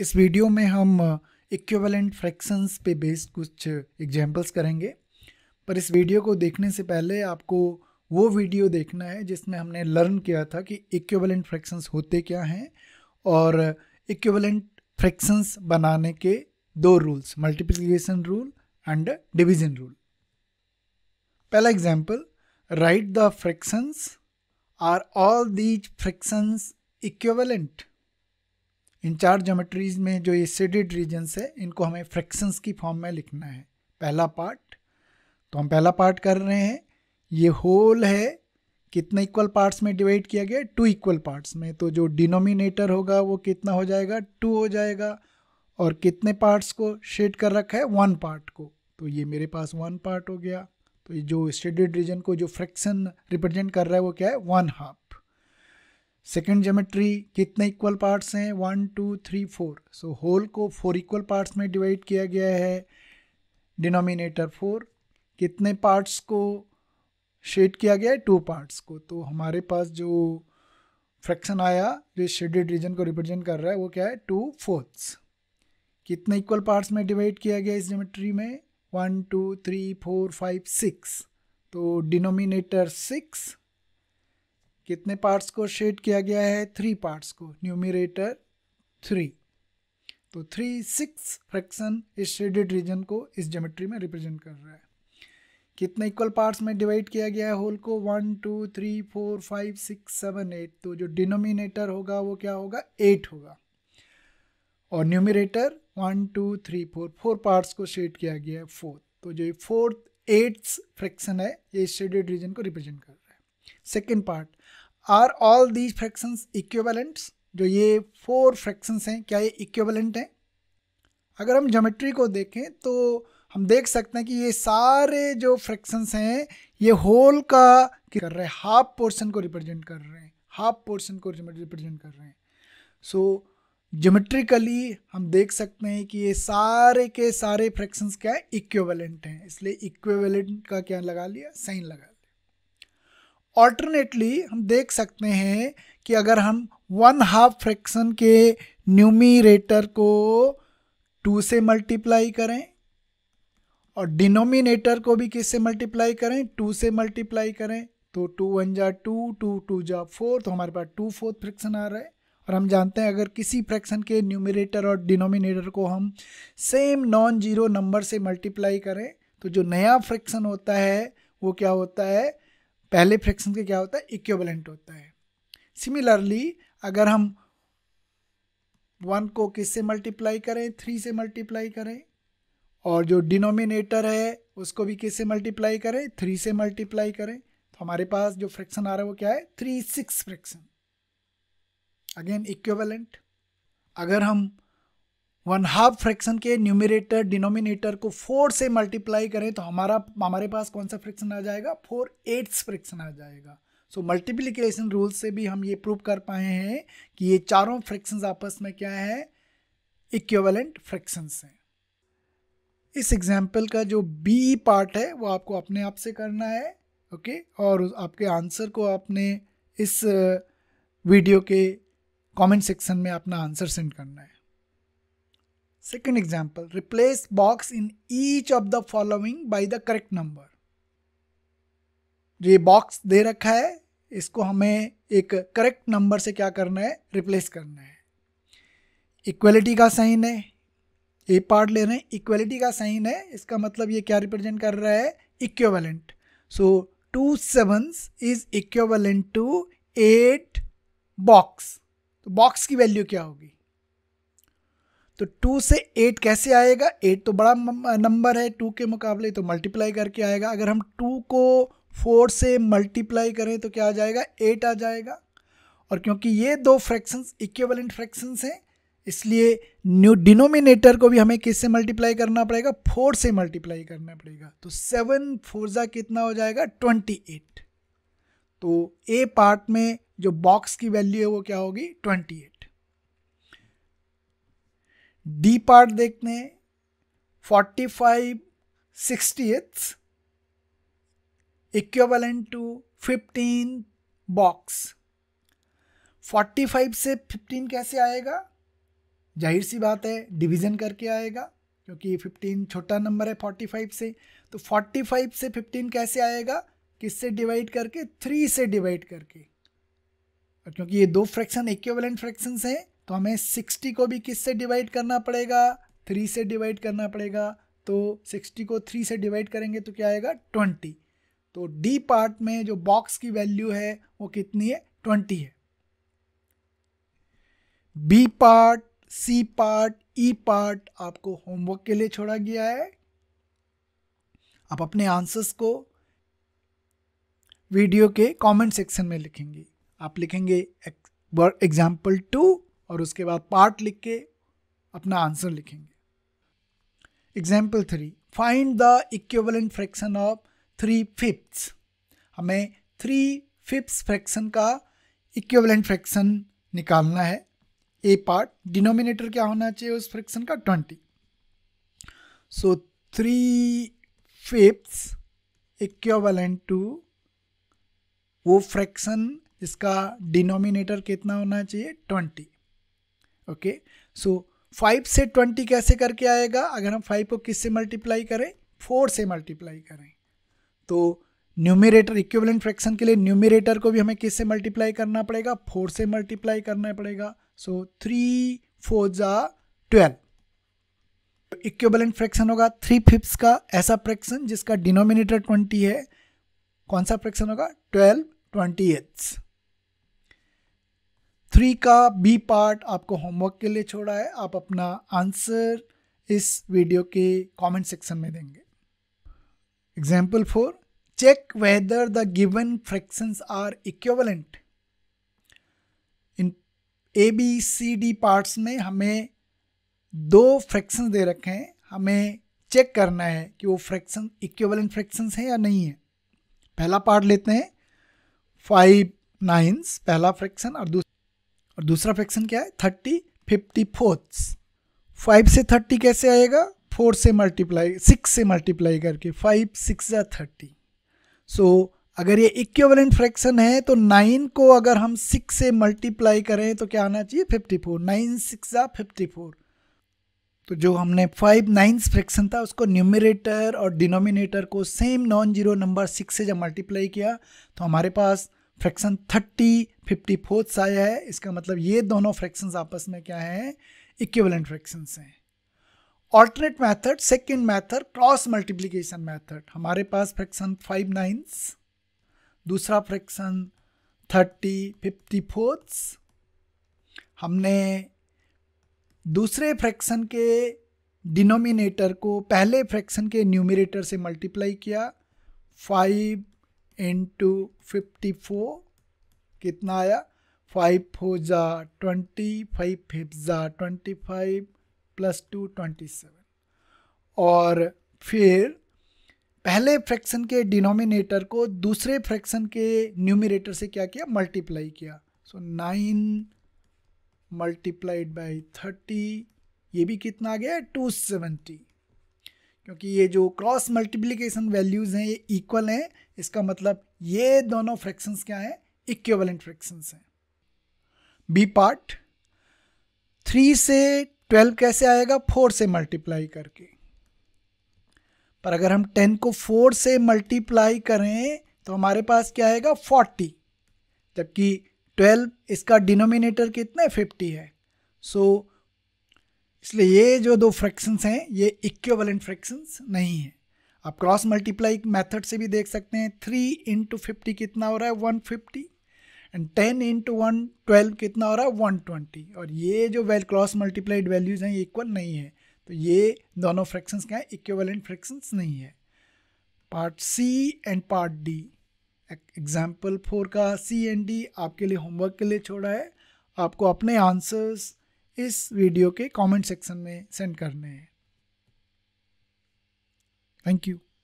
इस वीडियो में हम इक्वलेंट फ्रैक्शंस पे बेस्ड कुछ एग्जांपल्स करेंगे पर इस वीडियो को देखने से पहले आपको वो वीडियो देखना है जिसमें हमने लर्न किया था कि इक्वलेंट फ्रैक्शंस होते क्या हैं और इक्वेलेंट फ्रैक्शंस बनाने के दो rules multiplication rule and division rule पहला example write the fractions are all these fractions equivalent in चार जोमेट्रीज में जो ये सीडिड रीजन्स है इनको हमें फ्रैक्शंस की फॉर्म में लिखना है पहला पार्ट तो हम पहला पार्ट कर रहे हैं ये होल है कितने इक्वल पार्ट्स में डिवाइड किया गया टू इक्वल पार्ट्स में तो जो डिनोमिनेटर होगा वो कितना हो जाएगा टू हो जाएगा और कितने पार्ट्स को शेड कर रखा है वन पार्ट को तो ये मेरे पास वन पार्ट हो गया तो ये जो स्टेडेड रीजन को जो फ्रैक्शन रिप्रेजेंट कर रहा है वो क्या है वन हाफ सेकेंड जोमेट्री कितने इक्वल पार्ट्स हैं one two three four so whole को फोर इक्वल पार्ट्स में डिवाइड किया गया है डिनोमिनेटर फोर कितने पार्ट्स को शेड किया गया है टू पार्ट्स को तो हमारे पास जो फ्रैक्शन आया जो शेडेड रीजन को रिप्रेजेंट कर रहा है वो क्या है टू फोर्थ्स कितने इक्वल पार्ट्स में डिवाइड किया गया इस जोमेट्री में one two three four five six तो डिनोमिनेटर सिक्स कितने पार्ट्स को शेड किया गया है थ्री पार्ट्स को न्यूमिरेटर थ्री तो थ्री सिक्स फ्रैक्शन इस शेडेड रीजन को इस जोमेट्री में रिप्रेजेंट कर रहा है कितने इक्वल पार्ट्स में डिवाइड किया गया है होल को one two three four five six seven eight तो जो डिनोमिनेटर होगा वो क्या होगा एट होगा और numerator one two three four four parts को शेड किया गया है फोर्थ तो जो फोर्थ एट्थ फ्रैक्शन है ये शेडेड रीजन को रिप्रेजेंट कर second part are all these fractions equivalents जो ये फोर फ्रैक्शंस हैं क्या ये इक्वेलेंट हैं अगर हम जोमेट्री को देखें तो हम देख सकते हैं कि ये सारे जो फ्रैक्शंस हैं ये होल का कर रहे हैं हाफ पोर्शन को रिप्रेजेंट कर रहे हैं हाफ पोर्शन को रिप्रेजेंट कर रहे हैं सो so, जोमेट्रिकली हम देख सकते हैं कि ये सारे के सारे फ्रैक्शंस क्या है इक्वेलेंट हैं इसलिए इक्वेलेंट का क्या लगा लिया साइन लगा लिया ऑल्टरनेटली हम देख सकते हैं कि अगर हम वन हाफ फ्रैक्शन के न्यूमीरेटर को टू से मल्टीप्लाई करें और डिनोमिनेटर को भी किस से मल्टीप्लाई करें टू से मल्टीप्लाई करें तो टू वन जा टू टू टू जा फोर तो हमारे पास टू फोर्थ फ्रैक्शन आ रहा है और हम जानते हैं अगर किसी फ्रैक्शन के न्यूमिनेटर और डिनोमिनेटर को हम सेम नॉन जीरो नंबर से मल्टीप्लाई करें तो जो नया फ्रैक्शन होता है वो क्या होता है पहले फ्रैक्शन का क्या होता है इक्वलेंट होता है सिमिलरली अगर हम वन को किससे मल्टीप्लाई करें थ्री से मल्टीप्लाई करें और जो डिनोमिनेटर है उसको भी किससे मल्टीप्लाई करें थ्री से मल्टीप्लाई करें तो हमारे पास जो फ्रैक्शन आ रहा है वो क्या है three six fraction again equivalent अगर हम वन हाफ फ्रैक्शन के न्यूमिनेटर डिनोमिनेटर को फोर से मल्टीप्लाई करें तो हमारा हमारे पास कौन सा फ्रैक्शन आ जाएगा फोर एट्स फ्रैक्शन आ जाएगा सो मल्टीप्लीकेशन रूल से भी हम ये प्रूव कर पाए हैं कि ये चारों फ्रैक्शंस आपस में क्या है इक्वेलेंट फ्रैक्शंस हैं इस एग्जाम्पल का जो बी पार्ट है वो आपको अपने आप से करना है ओके okay? और आपके आंसर को आपने इस वीडियो uh, के कमेंट सेक्शन में अपना आंसर सेंड करना है Second example, replace box in each of the following by the correct number. ये बॉक्स दे रखा है इसको हमें एक करेक्ट नंबर से क्या करना है रिप्लेस करना है इक्वलिटी का साइन है ये पार्ट ले रहे हैं इक्वलिटी का साइन है इसका मतलब ये क्या रिप्रेजेंट कर रहा है equivalent so two sevens is equivalent to eight box तो बॉक्स की वैल्यू क्या होगी तो टू से एट कैसे आएगा एट तो बड़ा नंबर है टू के मुकाबले तो मल्टीप्लाई करके आएगा अगर हम टू को फोर से मल्टीप्लाई करें तो क्या आ जाएगा एट आ जाएगा और क्योंकि ये दो फ्रैक्शंस इक्वलेंट फ्रैक्शंस हैं इसलिए न्यू डिनोमिनेटर को भी हमें किससे मल्टीप्लाई करना पड़ेगा फोर से मल्टीप्लाई करना पड़ेगा तो सेवन फोरजा कितना हो जाएगा ट्वेंटी एट तो ए पार्ट में जो बॉक्स की वैल्यू है वो क्या होगी ट्वेंटी एट डी पार्ट देखने forty five sixtieth equivalent to fifteen box forty five से फिफ्टीन कैसे आएगा जाहिर सी बात है डिवीज़न करके आएगा क्योंकि 15 छोटा नंबर है 45 से तो 45 से 15 कैसे आएगा किससे डिवाइड करके थ्री से डिवाइड करके और क्योंकि ये दो फ्रैक्शन इक्विवेलेंट फ्रैक्शंस हैं तो हमें सिक्सटी को भी किस से डिवाइड करना पड़ेगा थ्री से डिवाइड करना पड़ेगा तो सिक्सटी को थ्री से डिवाइड करेंगे तो क्या आएगा ट्वेंटी तो डी पार्ट में जो बॉक्स की वैल्यू है वो कितनी है ट्वेंटी है B part C part E part आपको होमवर्क के लिए छोड़ा गया है आप अपने आंसर्स को वीडियो के कमेंट सेक्शन में लिखेंगे आप लिखेंगे एग्जाम्पल टू और उसके बाद पार्ट लिख के अपना आंसर लिखेंगे example three find the equivalent fraction of three fifth हमें थ्री फिफ्थ फ्रैक्शन का इक्वलेंट फ्रैक्शन निकालना है ए पार्ट डिनोमिनेटर क्या होना चाहिए उस फ्रैक्शन का twenty so three fifth equivalent to वो फ्रैक्शन इसका डिनोमिनेटर कितना होना चाहिए ट्वेंटी ओके सो फाइव से ट्वेंटी कैसे करके आएगा अगर हम फाइव को किस से मल्टीप्लाई करें फोर से मल्टीप्लाई करें तो न्यूमिरेटर इक्विवेलेंट फ्रैक्शन के लिए न्यूमिरेटर को भी हमें किस से मल्टीप्लाई करना पड़ेगा फोर से मल्टीप्लाई करना पड़ेगा सो थ्री फोर जा ट्वेल्व इक्विवेलेंट फ्रैक्शन होगा थ्री फिफ्स का ऐसा फ्रैक्शन जिसका डिनोमिनेटर ट्वेंटी है कौन सा फ्रैक्शन होगा ट्वेल्व ट्वेंटी एट्स थ्री का बी पार्ट आपको होमवर्क के लिए छोड़ा है आप अपना आंसर इस वीडियो के कमेंट सेक्शन में देंगे example four check whether the given fraction are equivalent in A B C D parts में हमें दो फ्रैक्शन दे रखे हैं हमें चेक करना है कि वो फ्रैक्शन इक्वलेंट फ्रैक्शन हैं या नहीं है पहला पार्ट लेते हैं फाइव नाइन्स पहला फ्रैक्शन और दूसरा और दूसरा फ्रैक्शन क्या है थर्टी फिफ्टी फोर्थ फाइव से थर्टी कैसे आएगा फोर से मल्टीप्लाई सिक्स से मल्टीप्लाई करके फाइव सिक्स या थर्टी सो अगर ये इक्वलेंट फ्रैक्शन है तो नाइन को अगर हम सिक्स से मल्टीप्लाई करें तो क्या आना चाहिए फिफ्टी फोर नाइन सिक्स या फिफ्टी फोर तो जो हमने फाइव नाइन्स फ्रैक्शन था उसको न्यूमिनेटर और डिनोमिनेटर को same non zero number six से जब मल्टीप्लाई किया तो हमारे पास फ्रैक्शन थर्टी फिफ्टी फोर्थ आया है इसका मतलब ये दोनों फ्रैक्शंस आपस में क्या है इक्विवेलेंट फ्रैक्शंस हैं alternate method second method cross multiplication method हमारे पास फ्रैक्शन फाइव नाइन्स दूसरा फ्रैक्शन थर्टी फिफ्टी फोर्थ हमने दूसरे फ्रैक्शन के डिनोमिनेटर को पहले फ्रैक्शन के न्यूमिनेटर से मल्टीप्लाई किया फाइव इंटू फिफ्टी फोर कितना आया फाइव फोर जा ट्वेंटी फाइव फिफ जा twenty five plus two twenty seven और फिर पहले फ्रैक्शन के डिनोमिनेटर को दूसरे फ्रैक्शन के न्यूमिनेटर से क्या किया मल्टीप्लाई किया so nine multiplied by thirty ये भी कितना आ गया टू सेवेंटी क्योंकि ये जो क्रॉस मल्टीप्लीकेशन वैल्यूज़ हैं ये इक्वल हैं इसका मतलब ये दोनों फ्रैक्शंस क्या हैं इक्वलेंट फ्रैक्शंस हैं बी पार्ट थ्री से ट्वेल्व कैसे आएगा फोर से मल्टीप्लाई करके पर अगर हम टेन को फोर से मल्टीप्लाई करें तो हमारे पास क्या आएगा फोर्टी जबकि ट्वेल्व इसका डिनोमिनेटर कितना है फिफ्टी है सो so, इसलिए ये जो दो फ्रैक्शंस हैं ये इक्वलेंट फ्रैक्शंस नहीं है आप क्रॉस मल्टीप्लाई मेथड से भी देख सकते हैं थ्री इंटू फिफ्टी कितना हो रहा है one fifty and ten into one twelve कितना हो रहा है वन ट्वेंटी और ये जो वेल क्रॉस मल्टीप्लाइड वैल्यूज़ हैं ये इक्वल नहीं है तो ये दोनों फ्रैक्शंस क्या है इक्वलेंट फ्रैक्शंस नहीं है part C and part D example four का सी एंड डी आपके लिए होमवर्क के लिए छोड़ा है आपको अपने आंसर्स इस वीडियो के कमेंट सेक्शन में सेंड करने हैं थैंक यू